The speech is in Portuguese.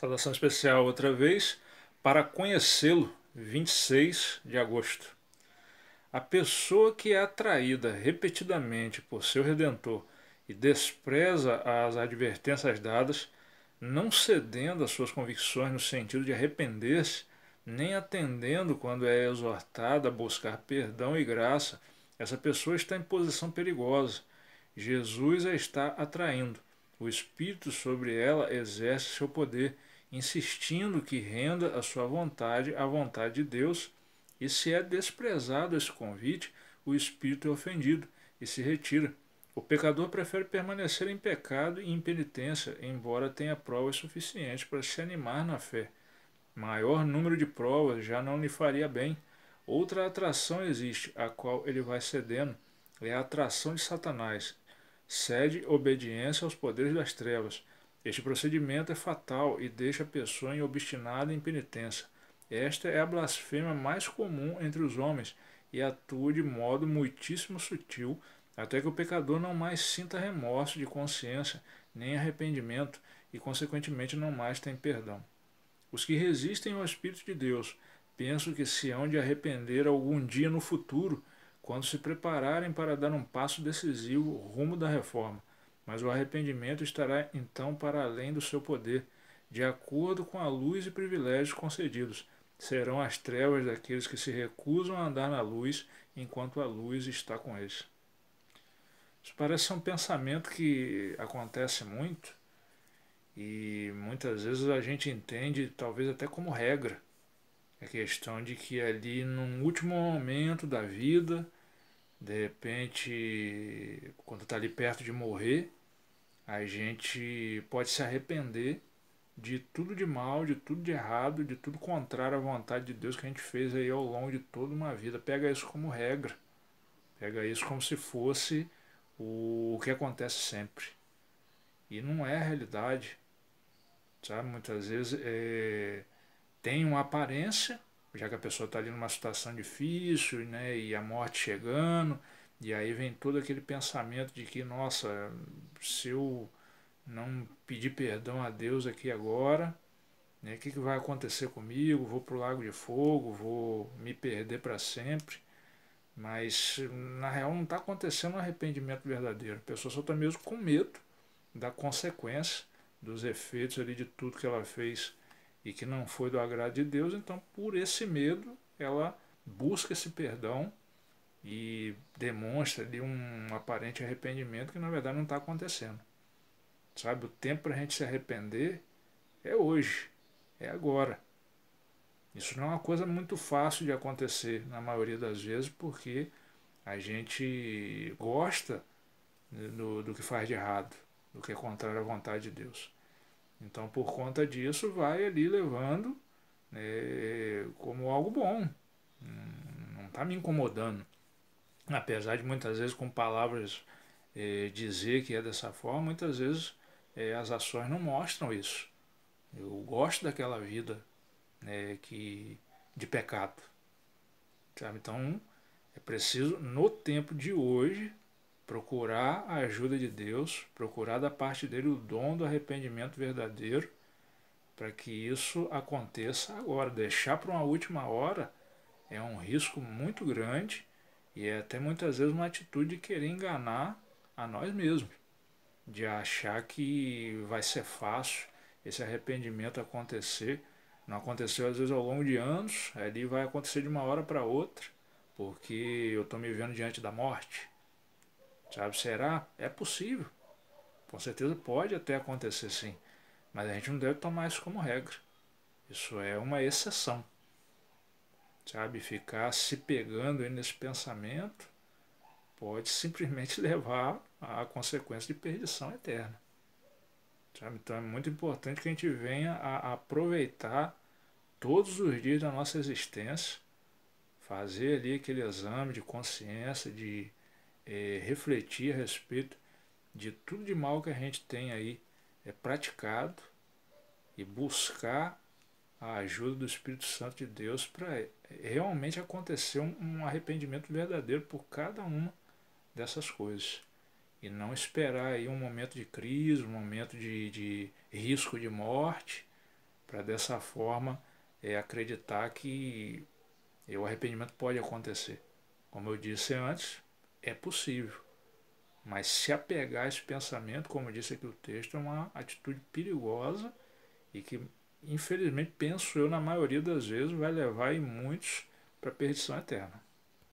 Saudação especial outra vez para conhecê-lo, 26 de agosto. A pessoa que é atraída repetidamente por seu redentor e despreza as advertências dadas, não cedendo às suas convicções no sentido de arrepender-se, nem atendendo quando é exortada a buscar perdão e graça, essa pessoa está em posição perigosa. Jesus a está atraindo. O espírito sobre ela exerce seu poder, insistindo que renda a sua vontade à vontade de Deus, e se é desprezado esse convite, o espírito é ofendido e se retira. O pecador prefere permanecer em pecado e em penitência, embora tenha provas suficientes para se animar na fé. Maior número de provas já não lhe faria bem. Outra atração existe, a qual ele vai cedendo. É a atração de Satanás, cede obediência aos poderes das trevas. Este procedimento é fatal e deixa a pessoa em obstinada impenitência. Esta é a blasfêmia mais comum entre os homens e atua de modo muitíssimo sutil, até que o pecador não mais sinta remorso de consciência, nem arrependimento, e consequentemente não mais tem perdão. Os que resistem ao Espírito de Deus pensam que se hão de arrepender algum dia no futuro quando se prepararem para dar um passo decisivo rumo da reforma. Mas o arrependimento estará então para além do seu poder, de acordo com a luz e privilégios concedidos. Serão as trevas daqueles que se recusam a andar na luz, enquanto a luz está com eles. Isso parece ser um pensamento que acontece muito e muitas vezes a gente entende, talvez até como regra, a questão de que ali, num último momento da vida, de repente, quando está ali perto de morrer, a gente pode se arrepender de tudo de mal, de tudo de errado, de tudo contrário à vontade de Deus que a gente fez aí ao longo de toda uma vida. Pega isso como regra. Pega isso como se fosse o que acontece sempre. E não é a realidade. Sabe? Muitas vezes é, tem uma aparência já que a pessoa está ali numa situação difícil, né, e a morte chegando, e aí vem todo aquele pensamento de que, nossa, se eu não pedir perdão a Deus aqui agora, né, o que, que vai acontecer comigo? Vou para o lago de fogo, vou me perder para sempre. Mas, na real, não está acontecendo um arrependimento verdadeiro. A pessoa só está mesmo com medo da consequência, dos efeitos ali de tudo que ela fez e que não foi do agrado de Deus, então por esse medo ela busca esse perdão e demonstra de um aparente arrependimento que na verdade não está acontecendo. Sabe, o tempo para a gente se arrepender é hoje, é agora. Isso não é uma coisa muito fácil de acontecer na maioria das vezes, porque a gente gosta né, do, do que faz de errado, do que é contrário à vontade de Deus. Então, por conta disso, vai ali levando é, como algo bom. Não está me incomodando. Apesar de muitas vezes, com palavras, é, dizer que é dessa forma, muitas vezes é, as ações não mostram isso. Eu gosto daquela vida né, que, de pecado. Sabe? Então, é preciso, no tempo de hoje, procurar a ajuda de Deus, procurar da parte dele o dom do arrependimento verdadeiro, para que isso aconteça agora. Deixar para uma última hora é um risco muito grande e é até muitas vezes uma atitude de querer enganar a nós mesmos, de achar que vai ser fácil esse arrependimento acontecer. Não aconteceu às vezes ao longo de anos, ali vai acontecer de uma hora para outra, porque eu estou me vendo diante da morte, Sabe, será? É possível. Com certeza pode até acontecer sim. Mas a gente não deve tomar isso como regra. Isso é uma exceção. Sabe, ficar se pegando nesse pensamento pode simplesmente levar à consequência de perdição eterna. Sabe? Então é muito importante que a gente venha a aproveitar todos os dias da nossa existência, fazer ali aquele exame de consciência, de é, refletir a respeito de tudo de mal que a gente tem aí é, praticado e buscar a ajuda do Espírito Santo de Deus para é, realmente acontecer um, um arrependimento verdadeiro por cada uma dessas coisas e não esperar aí um momento de crise, um momento de, de risco de morte, para dessa forma é, acreditar que é, o arrependimento pode acontecer. Como eu disse antes, é possível. Mas se apegar a esse pensamento, como disse aqui o texto, é uma atitude perigosa e que, infelizmente, penso eu, na maioria das vezes, vai levar muitos para a perdição eterna.